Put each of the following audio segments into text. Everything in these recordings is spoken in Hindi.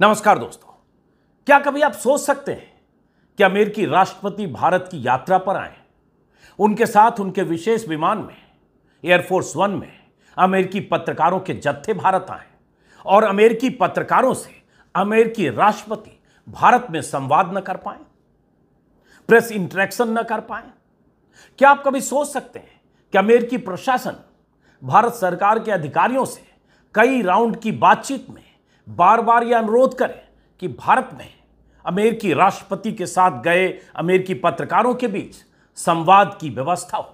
नमस्कार दोस्तों क्या कभी आप सोच सकते हैं कि अमेरिकी राष्ट्रपति भारत की यात्रा पर आए उनके साथ उनके विशेष विमान में एयरफोर्स वन में अमेरिकी पत्रकारों के जत्थे भारत आए और अमेरिकी पत्रकारों से अमेरिकी राष्ट्रपति भारत में संवाद न कर पाए प्रेस इंटरेक्शन न कर पाए क्या आप कभी सोच सकते हैं कि अमेरिकी प्रशासन भारत सरकार के अधिकारियों से कई राउंड की बातचीत में बार बार यह अनुरोध करें कि भारत में अमेरिकी राष्ट्रपति के साथ गए अमेरिकी पत्रकारों के बीच संवाद की व्यवस्था हो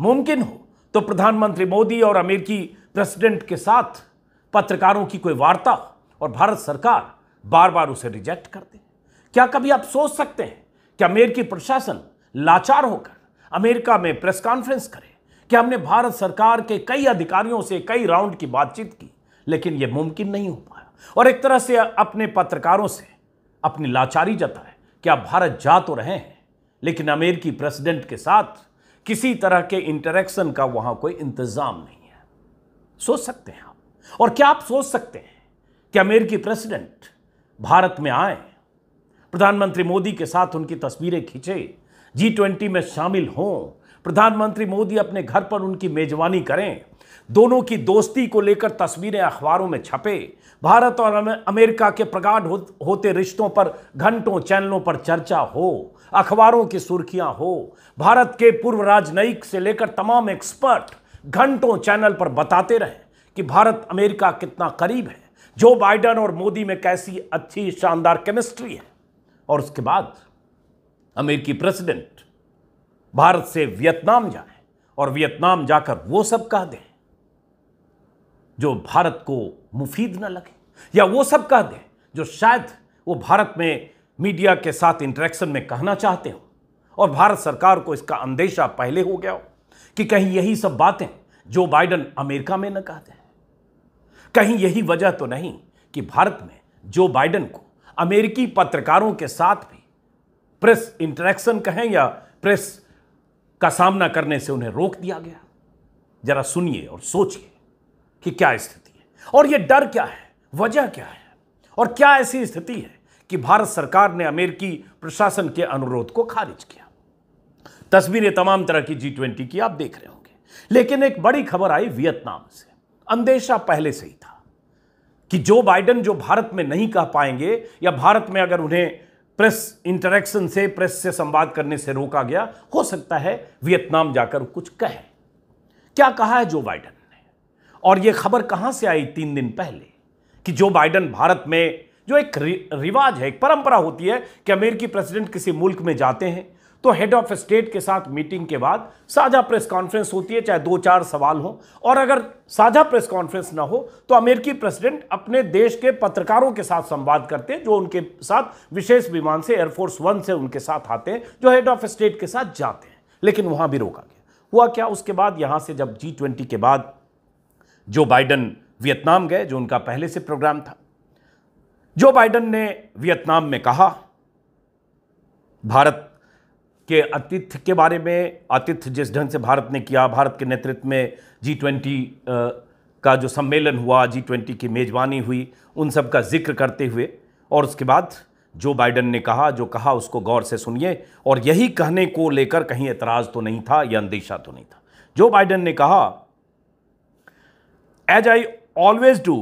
मुमकिन हो तो प्रधानमंत्री मोदी और अमेरिकी प्रेसिडेंट के साथ पत्रकारों की कोई वार्ता हो और भारत सरकार बार बार उसे रिजेक्ट कर दे क्या कभी आप सोच सकते हैं कि अमेरिकी प्रशासन लाचार होकर अमेरिका में प्रेस कॉन्फ्रेंस करे कि हमने भारत सरकार के कई अधिकारियों से कई राउंड की बातचीत की लेकिन यह मुमकिन नहीं हो पाया और एक तरह से अपने पत्रकारों से अपनी लाचारी जताए कि आप भारत जा तो रहे हैं लेकिन अमेरिकी प्रेसिडेंट के साथ किसी तरह के इंटरेक्शन का वहां कोई इंतजाम नहीं है सोच सकते हैं आप और क्या आप सोच सकते हैं कि अमेरिकी प्रेसिडेंट भारत में आए प्रधानमंत्री मोदी के साथ उनकी तस्वीरें खींचे जी ट्वेंटी में शामिल हों प्रधानमंत्री मोदी अपने घर पर उनकी मेजबानी करें दोनों की दोस्ती को लेकर तस्वीरें अखबारों में छपे भारत और अमेरिका के प्रगाढ़ होते रिश्तों पर घंटों चैनलों पर चर्चा हो अखबारों की सुर्खियां हो भारत के पूर्व राजनयिक से लेकर तमाम एक्सपर्ट घंटों चैनल पर बताते रहे कि भारत अमेरिका कितना करीब है जो बाइडन और मोदी में कैसी अच्छी शानदार केमिस्ट्री है और उसके बाद अमेरिकी प्रेसिडेंट भारत से वियतनाम जाए और वियतनाम जाकर वो सब कह दें जो भारत को मुफीद ना लगे या वो सब कह दें जो शायद वो भारत में मीडिया के साथ इंटरेक्शन में कहना चाहते हो और भारत सरकार को इसका अंदेशा पहले हो गया हो कि कहीं यही सब बातें जो बाइडन अमेरिका में न कहते हैं कहीं यही वजह तो नहीं कि भारत में जो बाइडन को अमेरिकी पत्रकारों के साथ भी प्रेस इंटरेक्शन कहें या प्रेस का सामना करने से उन्हें रोक दिया गया जरा सुनिए और सोचिए कि क्या स्थिति है और ये डर क्या है वजह क्या है और क्या ऐसी स्थिति है कि भारत सरकार ने अमेरिकी प्रशासन के अनुरोध को खारिज किया तस्वीरें तमाम तरह की जी ट्वेंटी की आप देख रहे होंगे लेकिन एक बड़ी खबर आई वियतनाम से अंदेशा पहले से ही था कि जो बाइडन जो भारत में नहीं कह पाएंगे या भारत में अगर उन्हें प्रेस इंटरेक्शन से प्रेस से संवाद करने से रोका गया हो सकता है वियतनाम जाकर कुछ कहे क्या कहा है जो बाइडन और ये खबर कहाँ से आई तीन दिन पहले कि जो बाइडन भारत में जो एक रिवाज है एक परंपरा होती है कि अमेरिकी प्रेसिडेंट किसी मुल्क में जाते हैं तो हेड ऑफ स्टेट के साथ मीटिंग के बाद साझा प्रेस कॉन्फ्रेंस होती है चाहे दो चार सवाल हो और अगर साझा प्रेस कॉन्फ्रेंस ना हो तो अमेरिकी प्रेसिडेंट अपने देश के पत्रकारों के साथ संवाद करते हैं जो उनके साथ विशेष विमान से एयरफोर्स वन से उनके साथ आते हैं जो हेड ऑफ स्टेट के साथ जाते हैं लेकिन वहां भी रोका गया हुआ क्या उसके बाद यहां से जब जी ट्वेंटी के बाद जो बाइडन वियतनाम गए जो उनका पहले से प्रोग्राम था जो बाइडन ने वियतनाम में कहा भारत के अतिथ्य के बारे में आतिथ्य जिस ढंग से भारत ने किया भारत के नेतृत्व में जी ट्वेंटी का जो सम्मेलन हुआ जी ट्वेंटी की मेज़बानी हुई उन सब का जिक्र करते हुए और उसके बाद जो बाइडन ने कहा जो कहा उसको गौर से सुनिए और यही कहने को लेकर कहीं एतराज़ तो नहीं था या अंदेशा तो नहीं था जो बाइडन ने कहा as I always do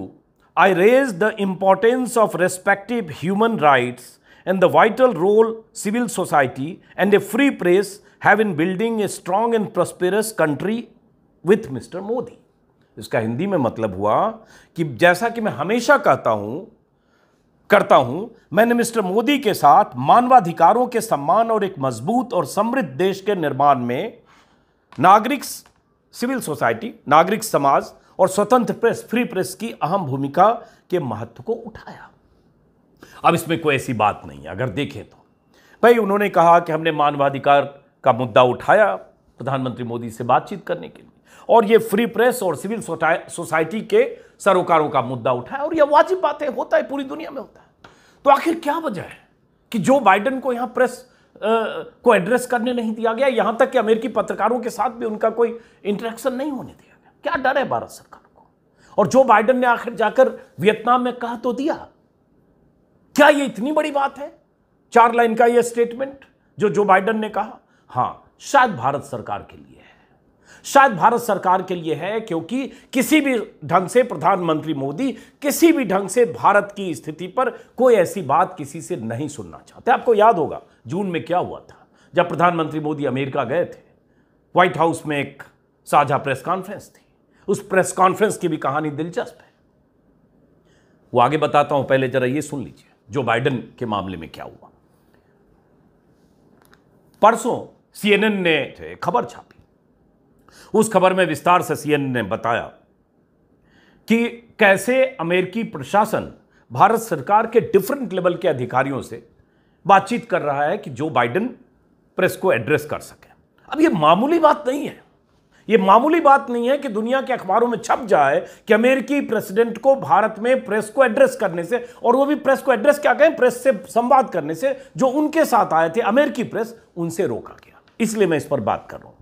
I raise the importance of respective human rights and the vital role civil society and a free press have in building a strong and prosperous country with Mister Modi इसका हिंदी में मतलब हुआ कि जैसा कि मैं हमेशा कहता हूं करता हूं मैंने मिस्टर मोदी के साथ मानवाधिकारों के सम्मान और एक मजबूत और समृद्ध देश के निर्माण में नागरिक सिविल सोसाइटी नागरिक समाज और स्वतंत्र प्रेस फ्री प्रेस की अहम भूमिका के महत्व को उठाया अब इसमें कोई ऐसी बात नहीं है अगर देखें तो भाई उन्होंने कहा कि हमने मानवाधिकार का मुद्दा उठाया प्रधानमंत्री मोदी से बातचीत करने के लिए और ये फ्री प्रेस और सिविल सोसाइटी के सरोकारों का मुद्दा उठाया और यह वाजिब बात है होता है पूरी दुनिया में होता है तो आखिर क्या वजह है कि जो बाइडन को यहां प्रेस को एड्रेस करने नहीं दिया गया यहां तक कि अमेरिकी पत्रकारों के साथ भी उनका कोई इंटरेक्शन नहीं होने दिया क्या डर है भारत सरकार को और जो बाइडन ने आखिर जाकर वियतनाम में कहा तो दिया क्या ये इतनी बड़ी बात है चार लाइन का ये स्टेटमेंट जो जो बाइडन ने कहा हां शायद भारत सरकार के लिए है शायद भारत सरकार के लिए है क्योंकि किसी भी ढंग से प्रधानमंत्री मोदी किसी भी ढंग से भारत की स्थिति पर कोई ऐसी बात किसी से नहीं सुनना चाहते आपको याद होगा जून में क्या हुआ था जब प्रधानमंत्री मोदी अमेरिका गए थे व्हाइट हाउस में एक साझा प्रेस कॉन्फ्रेंस थी उस प्रेस कॉन्फ्रेंस की भी कहानी दिलचस्प है वो आगे बताता हूं पहले जरा ये सुन लीजिए जो बाइडन के मामले में क्या हुआ परसों सीएनएन ने खबर छापी उस खबर में विस्तार से सीएनएन ने बताया कि कैसे अमेरिकी प्रशासन भारत सरकार के डिफरेंट लेवल के अधिकारियों से बातचीत कर रहा है कि जो बाइडन प्रेस को एड्रेस कर सके अब ये मामूली बात नहीं है यह मामूली बात नहीं है कि दुनिया के अखबारों में छप जाए कि अमेरिकी प्रेसिडेंट को भारत में प्रेस को एड्रेस करने से और वो भी प्रेस को एड्रेस क्या कहें प्रेस से संवाद करने से जो उनके साथ आए थे अमेरिकी प्रेस उनसे रोका गया इसलिए मैं इस पर बात कर रहा हूं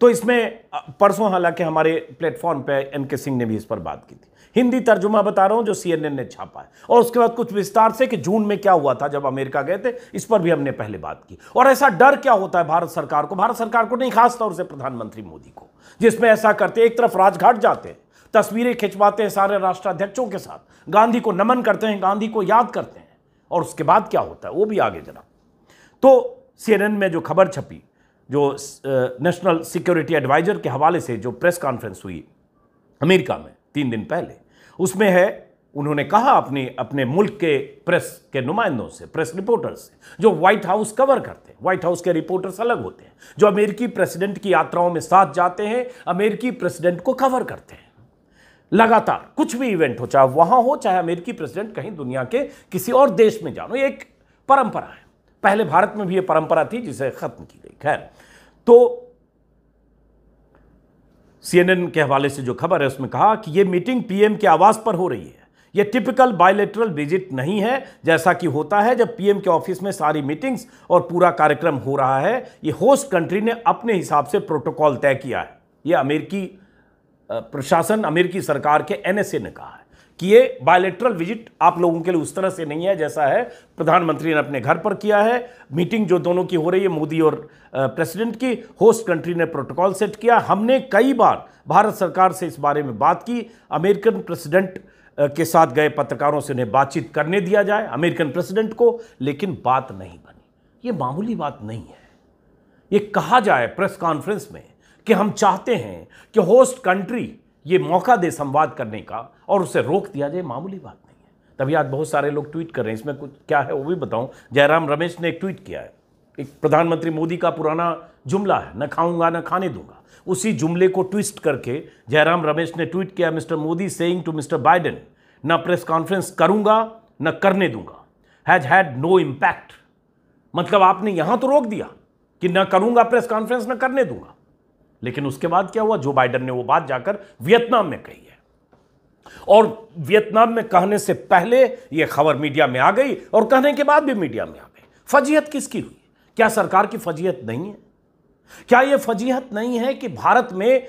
तो इसमें परसों हालांकि हमारे प्लेटफॉर्म पर एम के सिंह ने भी इस पर बात की थी हिंदी तर्जुमा बता रहा हूं जो सीएनएन ने छापा है और उसके बाद कुछ विस्तार से कि जून में क्या हुआ था जब अमेरिका गए थे इस पर भी हमने पहले बात की और ऐसा डर क्या होता है भारत सरकार को भारत सरकार को नहीं खासतौर से प्रधानमंत्री मोदी को जिसमें ऐसा करते एक तरफ राजघाट जाते हैं तस्वीरें खिंचवाते हैं सारे राष्ट्राध्यक्षों के साथ गांधी को नमन करते हैं गांधी को याद करते हैं और उसके बाद क्या होता है वो भी आगे जरा तो सीएनएन में जो खबर छपी जो नेशनल सिक्योरिटी एडवाइजर के हवाले से जो प्रेस कॉन्फ्रेंस हुई अमेरिका में तीन दिन पहले उसमें है उन्होंने कहा अपने अपने मुल्क के प्रेस के नुमाइंदों से प्रेस रिपोर्टर्स से जो व्हाइट हाउस कवर करते हैं व्हाइट हाउस के रिपोर्टर्स अलग होते हैं जो अमेरिकी प्रेसिडेंट की यात्राओं में साथ जाते हैं अमेरिकी प्रेसिडेंट को कवर करते हैं लगातार कुछ भी इवेंट हो चाहे वहां हो चाहे अमेरिकी प्रेसिडेंट कहीं दुनिया के किसी और देश में जानो एक परंपरा है पहले भारत में भी यह परंपरा थी जिसे खत्म की गई खैर तो सीएनएन के हवाले से जो खबर है उसमें कहा कि ये मीटिंग पीएम के आवास पर हो रही है ये टिपिकल बायलेटरल विजिट नहीं है जैसा कि होता है जब पीएम के ऑफिस में सारी मीटिंग्स और पूरा कार्यक्रम हो रहा है ये होस्ट कंट्री ने अपने हिसाब से प्रोटोकॉल तय किया है ये अमेरिकी प्रशासन अमेरिकी सरकार के एनएसए ने कहा है कि ये बायोलेट्रल विजिट आप लोगों के लिए उस तरह से नहीं है जैसा है प्रधानमंत्री ने अपने घर पर किया है मीटिंग जो दोनों की हो रही है मोदी और प्रेसिडेंट की होस्ट कंट्री ने प्रोटोकॉल सेट किया हमने कई बार भारत सरकार से इस बारे में बात की अमेरिकन प्रेसिडेंट के साथ गए पत्रकारों से उन्हें बातचीत करने दिया जाए अमेरिकन प्रेसिडेंट को लेकिन बात नहीं बनी ये मामूली बात नहीं है ये कहा जाए प्रेस कॉन्फ्रेंस में कि हम चाहते हैं कि होस्ट कंट्री ये मौका दे संवाद करने का और उसे रोक दिया जाए मामूली बात नहीं है तभी आज बहुत सारे लोग ट्वीट कर रहे हैं इसमें कुछ क्या है वो भी बताऊं जयराम रमेश ने एक ट्वीट किया है एक प्रधानमंत्री मोदी का पुराना जुमला है न खाऊंगा न खाने दूंगा उसी जुमले को ट्विस्ट करके जयराम रमेश ने ट्वीट किया Mister Modi saying to Mister Biden न प्रेस कॉन्फ्रेंस करूंगा न करने दूंगा हैज हैड नो इम्पैक्ट मतलब आपने यहां तो रोक दिया कि न करूंगा प्रेस कॉन्फ्रेंस न करने दूंगा लेकिन उसके बाद क्या हुआ जो बाइडन ने वो बात जाकर वियतनाम में कही है और वियतनाम में कहने से पहले ये खबर मीडिया में आ गई और कहने के बाद भी मीडिया में आ गई फजीहत किसकी हुई क्या सरकार की फजीहत नहीं है क्या यह फजीहत नहीं है कि भारत में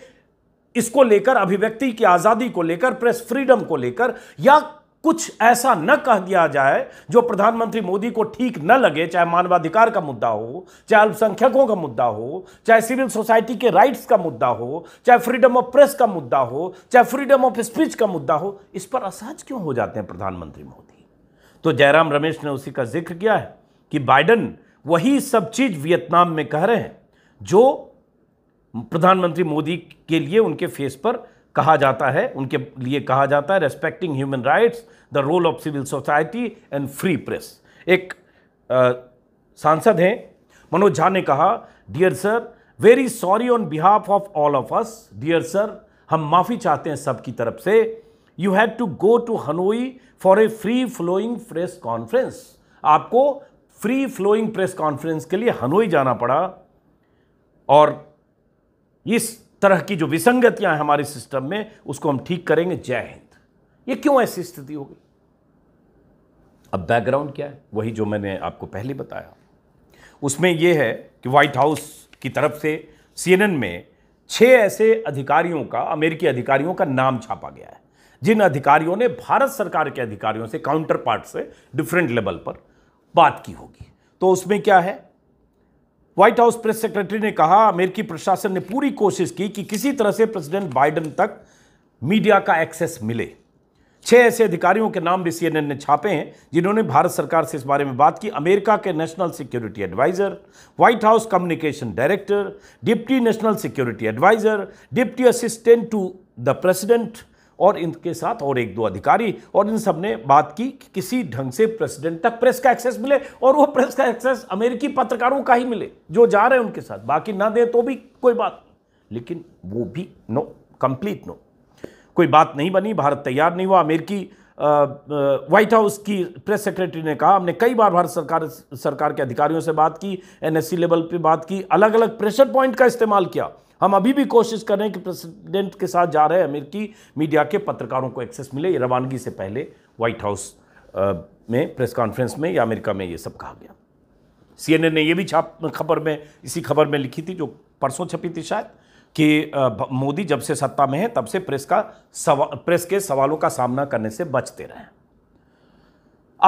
इसको लेकर अभिव्यक्ति की आज़ादी को लेकर प्रेस फ्रीडम को लेकर या कुछ ऐसा न कह दिया जाए जो प्रधानमंत्री मोदी को ठीक न लगे चाहे मानवाधिकार का मुद्दा हो चाहे अल्पसंख्यकों का मुद्दा हो चाहे सिविल सोसाइटी के राइट्स का मुद्दा हो चाहे फ्रीडम ऑफ प्रेस का मुद्दा हो चाहे फ्रीडम ऑफ स्पीच का मुद्दा हो इस पर असहज क्यों हो जाते हैं प्रधानमंत्री मोदी तो जयराम रमेश ने उसी का जिक्र किया है कि बाइडन वही सब चीज वियतनाम में कह रहे हैं जो प्रधानमंत्री मोदी के लिए उनके फेस पर कहा जाता है उनके लिए कहा जाता है respecting human rights the role of civil society and free press एक आ, सांसद हैं मनोज झा ने कहा dear sir very sorry on behalf of all of us dear sir हम माफ़ी चाहते हैं सबकी तरफ से you had to go to Hanoi for a free flowing press conference आपको फ्री फ्लोइंग प्रेस कॉन्फ्रेंस के लिए हनोई जाना पड़ा और इस तरह की जो विसंगतियां हैं हमारे सिस्टम में उसको हम ठीक करेंगे जय हिंद ये क्यों ऐसी स्थिति हो गई अब बैकग्राउंड क्या है वही जो मैंने आपको पहले बताया उसमें यह है कि व्हाइट हाउस की तरफ से सीएनएन में छह ऐसे अधिकारियों का अमेरिकी अधिकारियों का नाम छापा गया है जिन अधिकारियों ने भारत सरकार के अधिकारियों से काउंटर पार्ट से डिफरेंट लेवल पर बात की होगी तो उसमें क्या है व्हाइट हाउस प्रेस सेक्रेटरी ने कहा अमेरिकी प्रशासन ने पूरी कोशिश की कि किसी तरह से प्रेसिडेंट बाइडन तक मीडिया का एक्सेस मिले छह ऐसे अधिकारियों के नाम भी सीएनएन ने छापे हैं जिन्होंने भारत सरकार से इस बारे में बात की अमेरिका के national security adviser White House communication director deputy national security adviser deputy assistant to the president और इनके साथ और एक दो अधिकारी और इन सब ने बात की कि किसी ढंग से प्रेसिडेंट तक प्रेस का एक्सेस मिले और वो प्रेस का एक्सेस अमेरिकी पत्रकारों का ही मिले जो जा रहे हैं उनके साथ बाकी ना दें तो भी कोई बात लेकिन वो भी नो कंप्लीट नो कोई बात नहीं बनी भारत तैयार नहीं हुआ अमेरिकी व्हाइट हाउस की प्रेस सेक्रेटरी ने कहा हमने कई बार भारत सरकार सरकार के अधिकारियों से बात की एनएससी लेवल पे बात की अलग अलग प्रेशर पॉइंट का इस्तेमाल किया हम अभी भी कोशिश कर रहे हैं कि प्रेसिडेंट के साथ जा रहे हैं अमेरिकी मीडिया के पत्रकारों को एक्सेस मिले रवानगी से पहले व्हाइट हाउस में प्रेस कॉन्फ्रेंस में या अमेरिका में ये सब कहा गया सीएनएन ने यह भी छाप खबर में इसी खबर में लिखी थी जो परसों छपी थी शायद कि मोदी जब से सत्ता में है तब से प्रेस का सवा प्रेस के सवालों का सामना करने से बचते रहे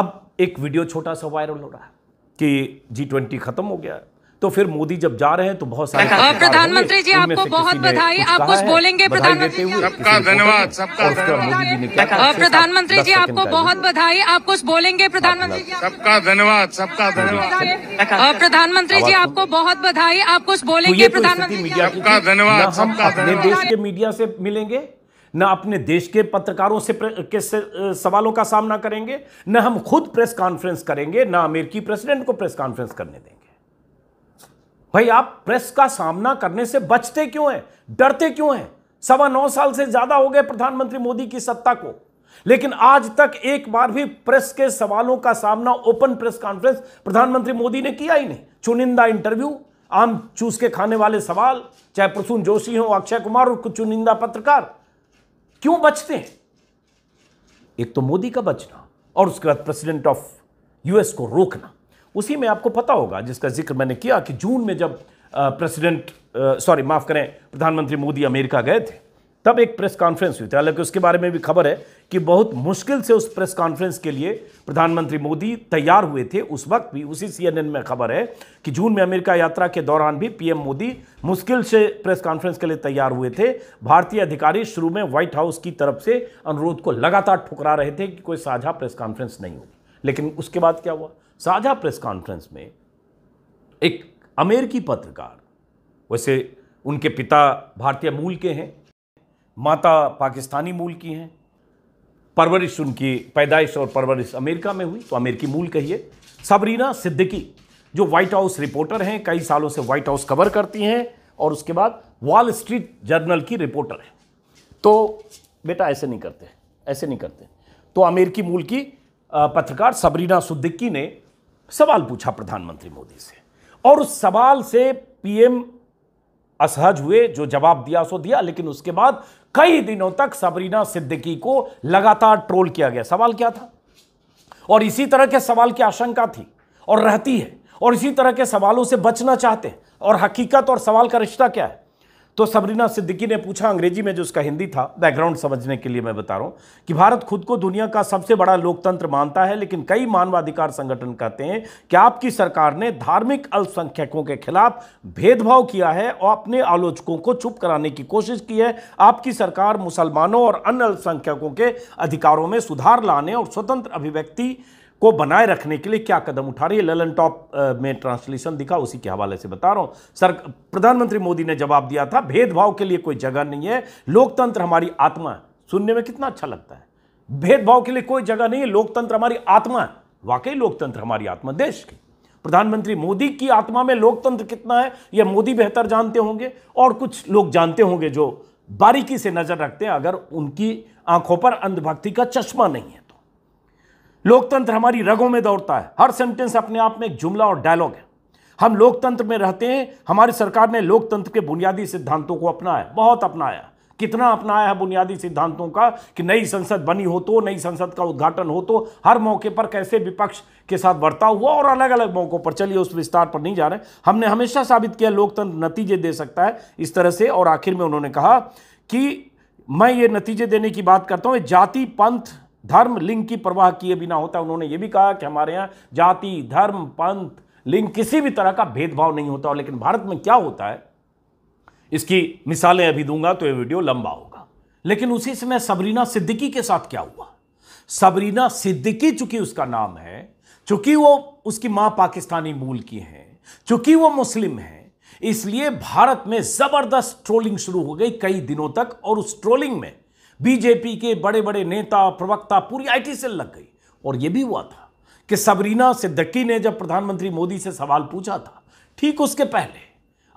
अब एक वीडियो छोटा सा वायरल हो रहा है कि जी ट्वेंटी ख़त्म हो गया तो फिर मोदी जब जा रहे हैं तो बहुत सारे प्रधानमंत्री जी आपको बहुत बधाई आप कुछ तो बोलेंगे प्रधानमंत्री सबका धन्यवाद सबका प्रधानमंत्री जी आपको बहुत बधाई आप कुछ बोलेंगे प्रधानमंत्री जी सबका धन्यवाद सबका धन्यवाद प्रधानमंत्री जी आपको बहुत बधाई आप कुछ बोलेंगे प्रधानमंत्री मीडिया सबका धन्यवाद अपने देश के मीडिया से मिलेंगे न अपने देश के पत्रकारों से के से, सवालों का सामना करेंगे न हम खुद प्रेस कॉन्फ्रेंस करेंगे न अमेरिकी प्रेसिडेंट को प्रेस कॉन्फ्रेंस करने देंगे भाई आप प्रेस का सामना करने से बचते क्यों हैं डरते क्यों हैं सवा नौ साल से ज्यादा हो गए प्रधानमंत्री मोदी की सत्ता को लेकिन आज तक एक बार भी प्रेस के सवालों का सामना ओपन प्रेस कॉन्फ्रेंस प्रधानमंत्री मोदी ने किया ही नहीं चुनिंदा इंटरव्यू आम चूस के खाने वाले सवाल चाहे प्रसून जोशी हो अक्षय कुमार और कुछ चुनिंदा पत्रकार क्यों बचते हैं एक तो मोदी का बचना और उसके बाद प्रेसिडेंट ऑफ यूएस को रोकना उसी में आपको पता होगा जिसका जिक्र मैंने किया कि जून में जब प्रेसिडेंट सॉरी माफ़ करें प्रधानमंत्री मोदी अमेरिका गए थे तब एक प्रेस कॉन्फ्रेंस हुई थी हालांकि उसके बारे में भी खबर है कि बहुत मुश्किल से उस प्रेस कॉन्फ्रेंस के लिए प्रधानमंत्री मोदी तैयार हुए थे उस वक्त भी उसी सीएनएन में खबर है कि जून में अमेरिका यात्रा के दौरान भी पीएम मोदी मुश्किल से प्रेस कॉन्फ्रेंस के लिए तैयार हुए थे भारतीय अधिकारी शुरू में व्हाइट हाउस की तरफ से अनुरोध को लगातार ठुकरा रहे थे कि कोई साझा प्रेस कॉन्फ्रेंस नहीं होगी लेकिन उसके बाद क्या हुआ साझा प्रेस कॉन्फ्रेंस में एक अमेरिकी पत्रकार वैसे उनके पिता भारतीय मूल के हैं माता पाकिस्तानी मूल की हैं परवरिश उनकी पैदाइश और परवरिश अमेरिका में हुई तो अमेरिकी मूल कहिए सबरीना सिद्दीकी जो व्हाइट हाउस रिपोर्टर हैं कई सालों से व्हाइट हाउस कवर करती हैं और उसके बाद वॉल स्ट्रीट जर्नल की रिपोर्टर है तो बेटा ऐसे नहीं करते ऐसे नहीं करते तो अमेरिकी मूल की पत्रकार सबरीना सुद्दिक्की ने सवाल पूछा प्रधानमंत्री मोदी से और उस सवाल से पीएम असहज हुए जो जवाब दिया सो दिया लेकिन उसके बाद कई दिनों तक सबरीना सिद्दीकी को लगातार ट्रोल किया गया सवाल क्या था और इसी तरह के सवाल की आशंका थी और रहती है और इसी तरह के सवालों से बचना चाहते हैं और हकीकत और सवाल का रिश्ता क्या है तो सबरीना सिद्दीकी ने पूछा अंग्रेजी में जो उसका हिंदी था बैकग्राउंड समझने के लिए मैं बता रहा हूं कि भारत खुद को दुनिया का सबसे बड़ा लोकतंत्र मानता है लेकिन कई मानवाधिकार संगठन कहते हैं कि आपकी सरकार ने धार्मिक अल्पसंख्यकों के खिलाफ भेदभाव किया है और अपने आलोचकों को चुप कराने की कोशिश की है आपकी सरकार मुसलमानों और अन्य अल्पसंख्यकों के अधिकारों में सुधार लाने और स्वतंत्र अभिव्यक्ति को बनाए रखने के लिए क्या कदम उठा रही है ललन टॉप में ट्रांसलेशन दिखा उसी के हवाले से बता रहा हूं सर प्रधानमंत्री मोदी ने जवाब दिया था भेदभाव के लिए कोई जगह नहीं है लोकतंत्र हमारी आत्मा है सुनने में कितना अच्छा लगता है भेदभाव के लिए कोई जगह नहीं है लोकतंत्र हमारी आत्मा है वाकई लोकतंत्र हमारी आत्मा देश की प्रधानमंत्री मोदी की आत्मा में लोकतंत्र कितना है यह मोदी बेहतर जानते होंगे और कुछ लोग जानते होंगे जो बारीकी से नजर रखते हैं अगर उनकी आंखों पर अंधभक्ति का चश्मा नहीं है लोकतंत्र हमारी रगों में दौड़ता है हर सेंटेंस अपने आप में एक जुमला और डायलॉग है हम लोकतंत्र में रहते हैं हमारी सरकार ने लोकतंत्र के बुनियादी सिद्धांतों को अपनाया बहुत अपनाया कितना अपनाया है बुनियादी सिद्धांतों का कि नई संसद बनी हो तो नई संसद का उद्घाटन हो तो हर मौके पर कैसे विपक्ष के साथ बर्ताव हुआ और अलग अलग मौक़ों पर चलिए उस विस्तार पर नहीं जा रहे हमने हमेशा साबित किया लोकतंत्र नतीजे दे सकता है इस तरह से और आखिर में उन्होंने कहा कि मैं ये नतीजे देने की बात करता हूँ जाति पंथ धर्म लिंग की परवाह किए बिना होता उन्होंने ये भी कहा कि हमारे यहाँ जाति धर्म पंथ लिंग किसी भी तरह का भेदभाव नहीं होता लेकिन भारत में क्या होता है इसकी मिसालें अभी दूंगा तो ये वीडियो लंबा होगा लेकिन उसी समय सबरीना सिद्दीकी के साथ क्या हुआ सबरीना सिद्दीकी चूंकि उसका नाम है चूंकि वो उसकी माँ पाकिस्तानी मूल की हैं चूंकि वो मुस्लिम हैं इसलिए भारत में जबरदस्त ट्रोलिंग शुरू हो गई कई दिनों तक और उस ट्रोलिंग में बीजेपी के बड़े बड़े नेता प्रवक्ता पूरी आईटी सेल लग गई और यह भी हुआ था कि सबरीना सिद्दकी ने जब प्रधानमंत्री मोदी से सवाल पूछा था ठीक उसके पहले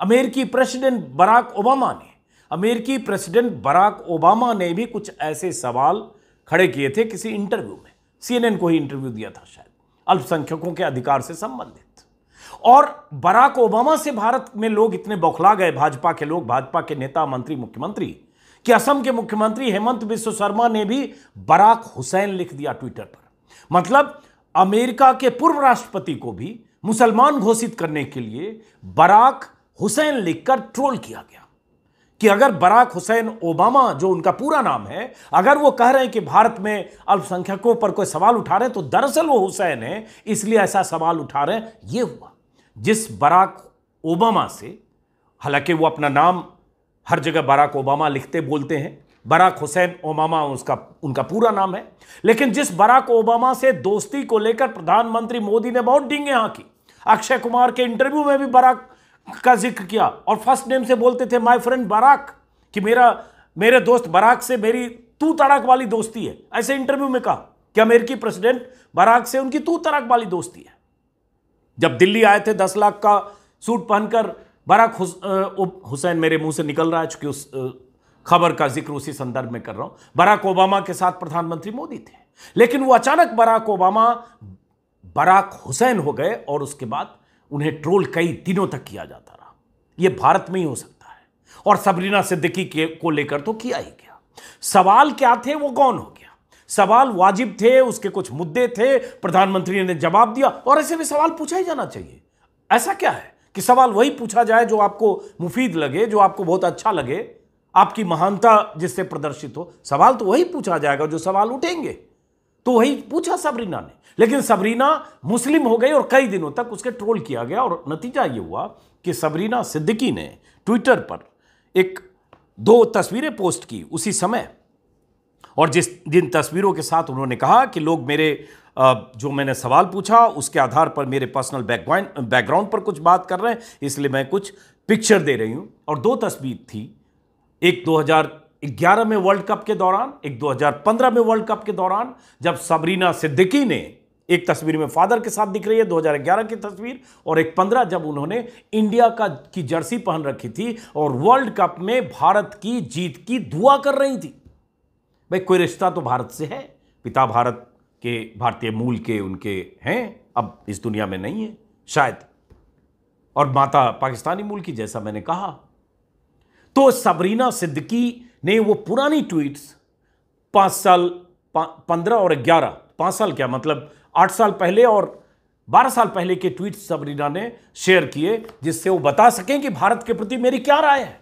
अमेरिकी प्रेसिडेंट बराक ओबामा ने अमेरिकी प्रेसिडेंट बराक ओबामा ने भी कुछ ऐसे सवाल खड़े किए थे किसी इंटरव्यू में सीएनएन को ही इंटरव्यू दिया था शायद अल्पसंख्यकों के अधिकार से संबंधित और बराक ओबामा से भारत में लोग इतने बौखला गए भाजपा के लोग भाजपा के नेता मंत्री मुख्यमंत्री कि असम के मुख्यमंत्री हेमंत विश्व शर्मा ने भी बराक हुसैन लिख दिया ट्विटर पर मतलब अमेरिका के पूर्व राष्ट्रपति को भी मुसलमान घोषित करने के लिए बराक हुसैन लिखकर ट्रोल किया गया कि अगर बराक हुसैन ओबामा जो उनका पूरा नाम है अगर वो कह रहे हैं कि भारत में अल्पसंख्यकों पर कोई सवाल उठा रहे हैं तो दरअसल वो हुसैन है इसलिए ऐसा सवाल उठा रहे हैं ये हुआ जिस बराक ओबामा से हालांकि वो अपना नाम हर जगह बराक ओबामा लिखते बोलते हैं बराक हुसैन ओबामा उसका उनका पूरा नाम है लेकिन जिस बराक ओबामा से दोस्ती को लेकर प्रधानमंत्री मोदी ने बहुत डींगे हाँकी अक्षय कुमार के इंटरव्यू में भी बराक का जिक्र किया और फर्स्ट नेम से बोलते थे माय फ्रेंड बराक कि मेरा मेरे दोस्त बराक से मेरी तू तड़ाक वाली दोस्ती है ऐसे इंटरव्यू में कहा कि अमेरिकी प्रेसिडेंट बराक से उनकी तू तड़ाक वाली दोस्ती है जब दिल्ली आए थे दस लाख का सूट पहनकर बराक हुसैन मेरे मुंह से निकल रहा है चूंकि उस खबर का जिक्र उसी संदर्भ में कर रहा हूं बराक ओबामा के साथ प्रधानमंत्री मोदी थे लेकिन वो अचानक बराक ओबामा बराक हुसैन हो गए और उसके बाद उन्हें ट्रोल कई दिनों तक किया जाता रहा यह भारत में ही हो सकता है और सबरीना सिद्दीकी के को लेकर तो किया ही गया सवाल क्या थे वो कौन हो गया सवाल वाजिब थे उसके कुछ मुद्दे थे प्रधानमंत्री ने जवाब दिया और ऐसे में सवाल पूछा ही जाना चाहिए ऐसा क्या है कि सवाल वही पूछा जाए जो आपको मुफीद लगे जो आपको बहुत अच्छा लगे आपकी महानता जिससे प्रदर्शित हो सवाल तो वही पूछा जाएगा जो सवाल उठेंगे तो वही पूछा सबरीना ने लेकिन सबरीना मुस्लिम हो गई और कई दिनों तक उसके ट्रोल किया गया और नतीजा ये हुआ कि सबरीना सिद्दीकी ने ट्विटर पर एक दो तस्वीरें पोस्ट की उसी समय और जिस जिन तस्वीरों के साथ उन्होंने कहा कि लोग मेरे जो मैंने सवाल पूछा उसके आधार पर मेरे पर्सनल बैकग्राउंड बैकग्राउंड पर कुछ बात कर रहे हैं इसलिए मैं कुछ पिक्चर दे रही हूँ और दो तस्वीर थी एक 2011 में वर्ल्ड कप के दौरान एक 2015 में वर्ल्ड कप के दौरान जब सबरीना सिद्दीकी ने एक तस्वीर में फादर के साथ दिख रही है 2011 की तस्वीर और एक 15 जब उन्होंने इंडिया का की जर्सी पहन रखी थी और वर्ल्ड कप में भारत की जीत की दुआ कर रही थी भाई कोई रिश्ता तो भारत से है पिता भारत कि भारतीय मूल के उनके हैं अब इस दुनिया में नहीं है शायद और माता पाकिस्तानी मूल की जैसा मैंने कहा तो सबरीना सिद्दीकी ने वो पुरानी ट्वीट्स पाँच साल पंद्रह और ग्यारह पाँच साल क्या मतलब आठ साल पहले और बारह साल पहले के ट्वीट सबरीना ने शेयर किए जिससे वो बता सकें कि भारत के प्रति मेरी क्या राय है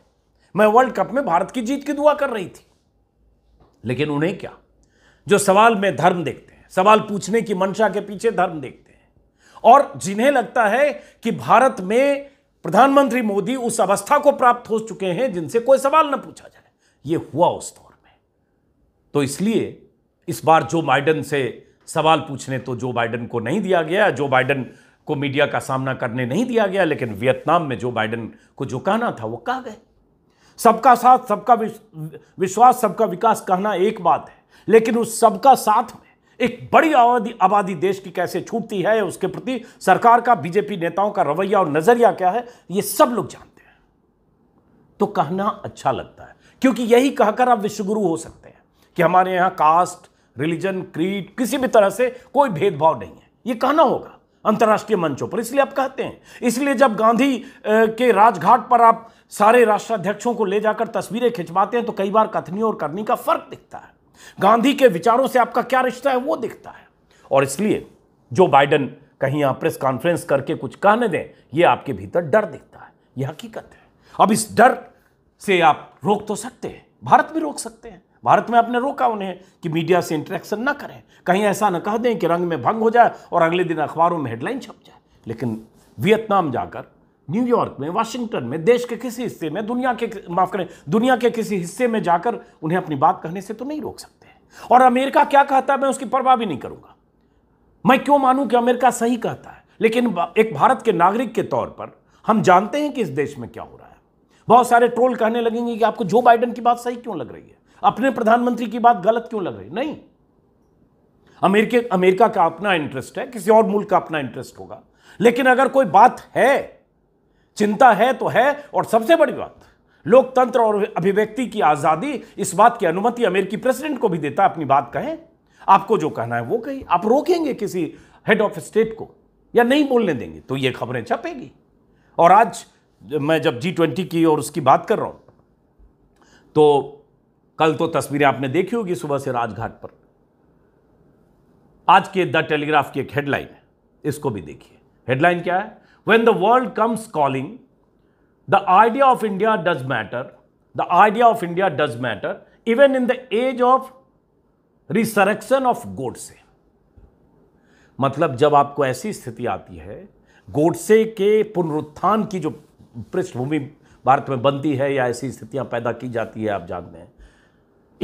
मैं वर्ल्ड कप में भारत की जीत की दुआ कर रही थी लेकिन उन्हें क्या जो सवाल में धर्म देखते सवाल पूछने की मंशा के पीछे धर्म देखते हैं और जिन्हें लगता है कि भारत में प्रधानमंत्री मोदी उस अवस्था को प्राप्त हो चुके हैं जिनसे कोई सवाल ना पूछा जाए ये हुआ उस दौर में तो इसलिए इस बार जो बाइडन से सवाल पूछने तो जो बाइडन को नहीं दिया गया जो बाइडन को मीडिया का सामना करने नहीं दिया गया लेकिन वियतनाम में जो बाइडन को जो कहना था वो कहा गए सबका साथ सबका विश्वास सबका विकास कहना एक बात है लेकिन उस सबका साथ में एक बड़ी आबादी आबादी देश की कैसे छूटती है उसके प्रति सरकार का बीजेपी नेताओं का रवैया और नज़रिया क्या है ये सब लोग जानते हैं तो कहना अच्छा लगता है क्योंकि यही कहकर आप विश्वगुरु हो सकते हैं कि हमारे यहां कास्ट रिलीजन क्रीड किसी भी तरह से कोई भेदभाव नहीं है यह कहना होगा अंतर्राष्ट्रीय मंचों पर इसलिए आप कहते हैं इसलिए जब गांधी के राजघाट पर आप सारे राष्ट्राध्यक्षों को ले जाकर तस्वीरें खिंचवाते हैं तो कई बार कथनी और करनी का फर्क दिखता है गांधी के विचारों से आपका क्या रिश्ता है वो दिखता है और इसलिए जो बाइडन कहीं यहां प्रेस कॉन्फ्रेंस करके कुछ कहने दें ये आपके भीतर डर दिखता है यह हकीकत है अब इस डर से आप रोक तो सकते हैं भारत भी रोक सकते हैं भारत में आपने रोका उन्हें कि मीडिया से इंटरेक्शन ना करें कहीं ऐसा ना कह दें कि रंग में भंग हो जाए और अगले दिन अखबारों में हेडलाइन छप जाए लेकिन वियतनाम जाकर न्यूयॉर्क में वाशिंगटन में देश के किसी हिस्से में दुनिया के माफ करें दुनिया के किसी हिस्से में जाकर उन्हें अपनी बात कहने से तो नहीं रोक सकते और अमेरिका क्या कहता है मैं उसकी परवाह भी नहीं करूंगा मैं क्यों मानूं कि अमेरिका सही कहता है लेकिन एक भारत के नागरिक के तौर पर हम जानते हैं कि इस देश में क्या हो रहा है बहुत सारे ट्रोल कहने लगेंगे कि आपको जो बाइडन की बात सही क्यों लग रही है अपने प्रधानमंत्री की बात गलत क्यों लग रही है नहीं अमेरिके अमेरिका का अपना इंटरेस्ट है किसी और मुल्क का अपना इंटरेस्ट होगा लेकिन अगर कोई बात है चिंता है तो है और सबसे बड़ी बात लोकतंत्र और अभिव्यक्ति की आज़ादी इस बात की अनुमति अमेरिकी प्रेसिडेंट को भी देता अपनी बात कहें आपको जो कहना है वो कही आप रोकेंगे किसी हेड ऑफ स्टेट को या नहीं बोलने देंगे तो ये खबरें छपेगी और आज मैं जब जी ट्वेंटी की और उसकी बात कर रहा हूं तो कल तो तस्वीरें आपने देखी होगी सुबह से राजघाट पर आज के द टेलीग्राफ की एक हेडलाइन है इसको भी देखिए हेडलाइन क्या है when the world comes calling, the idea of India does matter. The idea of India does matter, even in the age of resurrection of Godse मतलब जब आपको ऐसी स्थिति आती है गोडसे के पुनरुत्थान की जो पृष्ठभूमि भारत में बनती है या ऐसी स्थितियां पैदा की जाती है आप जानते हैं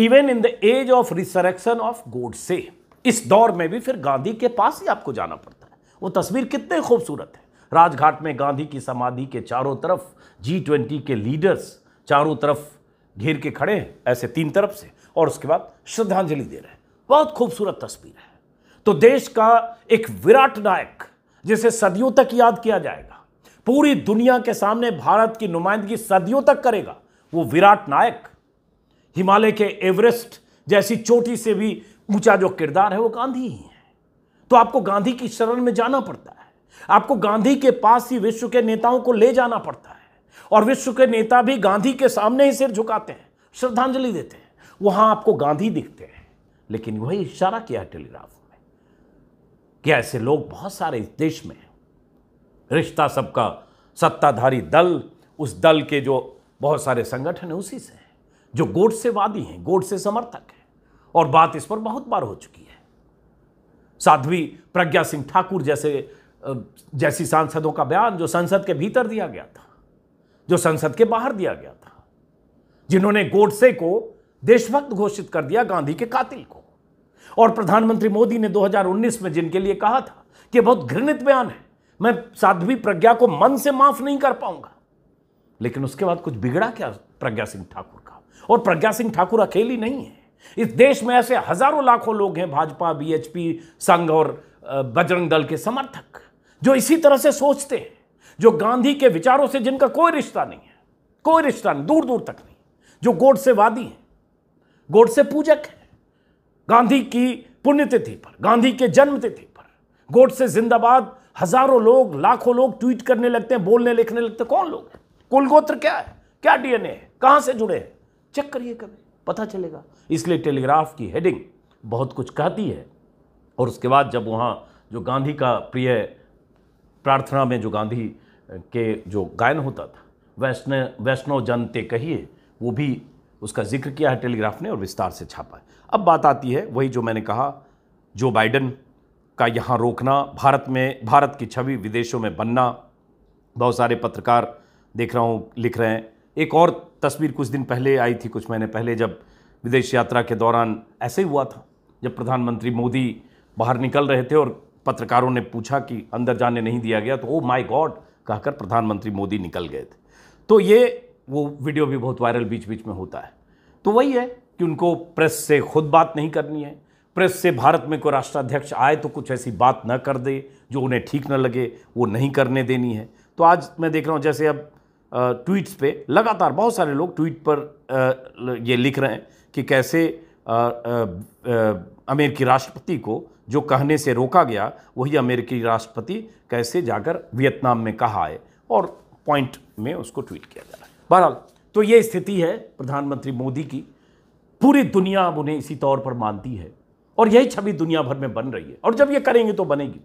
even in the age of resurrection of Godse इस दौर में भी फिर गांधी के पास ही आपको जाना पड़ता है वो तस्वीर कितने खूबसूरत है राजघाट में गांधी की समाधि के चारों तरफ जी ट्वेंटी के लीडर्स चारों तरफ घेर के खड़े हैं ऐसे तीन तरफ से और उसके बाद श्रद्धांजलि दे रहे हैं बहुत खूबसूरत तस्वीर है तो देश का एक विराट नायक जिसे सदियों तक याद किया जाएगा पूरी दुनिया के सामने भारत की नुमाइंदगी सदियों तक करेगा वो विराट नायक हिमालय के एवरेस्ट जैसी चोटी से भी ऊंचा जो किरदार है वो गांधी ही है तो आपको गांधी की शरण में जाना पड़ता है आपको गांधी के पास ही विश्व के नेताओं को ले जाना पड़ता है और विश्व के नेता भी गांधी के सामने ही सिर झुकाते हैं श्रद्धांजलि देते हैं वहां आपको गांधी दिखते हैं लेकिन वही इशारा किया है टेलीग्राफ में कि ऐसे लोग बहुत सारे इस देश में रिश्ता सबका सत्ताधारी दल उस दल के जो बहुत सारे संगठन है उसी से हैं जो वादी हैं से समर्थक हैं और बात इस पर बहुत बार हो चुकी है साध्वी प्रज्ञा सिंह ठाकुर जैसे जैसी सांसदों का बयान जो संसद के भीतर दिया गया था जो संसद के बाहर दिया गया था जिन्होंने गोडसे को देशभक्त घोषित कर दिया गांधी के कातिल को और प्रधानमंत्री मोदी ने 2019 में जिनके लिए कहा था कि बहुत घृणित बयान है मैं साध्वी प्रज्ञा को मन से माफ नहीं कर पाऊंगा लेकिन उसके बाद कुछ बिगड़ा क्या प्रज्ञा सिंह ठाकुर का और प्रज्ञा सिंह ठाकुर अकेली नहीं है इस देश में ऐसे हजारों लाखों लोग हैं भाजपा बीएचपी संघ और बजरंग दल के समर्थक जो इसी तरह से सोचते हैं जो गांधी के विचारों से जिनका कोई रिश्ता नहीं है कोई रिश्ता नहीं दूर दूर तक नहीं जो गोड से वादी हैं गोड से पूजक हैं गांधी की पुण्यतिथि पर गांधी के जन्मतिथि पर गोड से जिंदाबाद हजारों लोग लाखों लोग ट्वीट करने लगते हैं बोलने लिखने लगते हैं कौन लोग हैं कुलगोत्र क्या है क्या डीएनए है कहां से जुड़े हैं चेक करिए कभी पता चलेगा इसलिए टेलीग्राफ की हेडिंग बहुत कुछ कहती है और उसके बाद जब वहां जो गांधी का प्रिय प्रार्थना में जो गांधी के जो गायन होता था वैष्ण वैष्णव जनते कहिए वो भी उसका जिक्र किया है टेलीग्राफ ने और विस्तार से छापा है अब बात आती है वही जो मैंने कहा जो बाइडन का यहाँ रोकना भारत में भारत की छवि विदेशों में बनना बहुत सारे पत्रकार देख रहा हूँ लिख रहे हैं एक और तस्वीर कुछ दिन पहले आई थी कुछ महीने पहले जब विदेश यात्रा के दौरान ऐसे ही हुआ था जब प्रधानमंत्री मोदी बाहर निकल रहे थे और पत्रकारों ने पूछा कि अंदर जाने नहीं दिया गया तो ओ माय गॉड कहकर प्रधानमंत्री मोदी निकल गए थे तो ये वो वीडियो भी बहुत वायरल बीच बीच में होता है तो वही है कि उनको प्रेस से खुद बात नहीं करनी है प्रेस से भारत में कोई राष्ट्राध्यक्ष आए तो कुछ ऐसी बात न कर दे जो उन्हें ठीक न लगे वो नहीं करने देनी है तो आज मैं देख रहा हूँ जैसे अब ट्वीट्स पे लगातार बहुत सारे लोग ट्वीट पर ये लिख रहे हैं कि कैसे अमेरिकी राष्ट्रपति को जो कहने से रोका गया वही अमेरिकी राष्ट्रपति कैसे जाकर वियतनाम में कहा है और पॉइंट में उसको ट्वीट किया जा रहा है बहरहाल तो ये स्थिति है प्रधानमंत्री मोदी की पूरी दुनिया अब उन्हें इसी तौर पर मानती है और यही छवि दुनिया भर में बन रही है और जब ये करेंगे तो बनेगी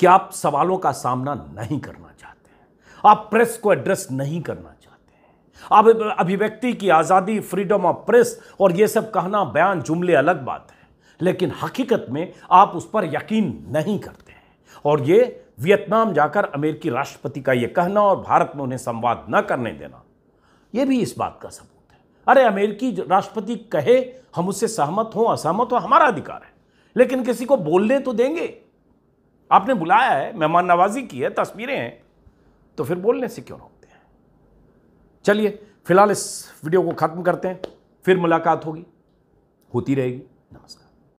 क्या आप सवालों का सामना नहीं करना चाहते हैं आप प्रेस को एड्रेस नहीं करना चाहते हैं आप अभिव्यक्ति की आज़ादी फ्रीडम ऑफ प्रेस और ये सब कहना बयान जुमले अलग बात है लेकिन हकीकत में आप उस पर यकीन नहीं करते हैं और ये वियतनाम जाकर अमेरिकी राष्ट्रपति का ये कहना और भारत में उन्हें संवाद न करने देना ये भी इस बात का सबूत है अरे अमेरिकी राष्ट्रपति कहे हम उससे सहमत हों असहमत हो हमारा अधिकार है लेकिन किसी को बोलने तो देंगे आपने बुलाया है मेहमान नवाजी की है तस्वीरें हैं तो फिर बोलने से क्यों रोकते हैं चलिए फिलहाल इस वीडियो को ख़त्म करते हैं फिर मुलाकात होगी होती रहेगी नमस्कार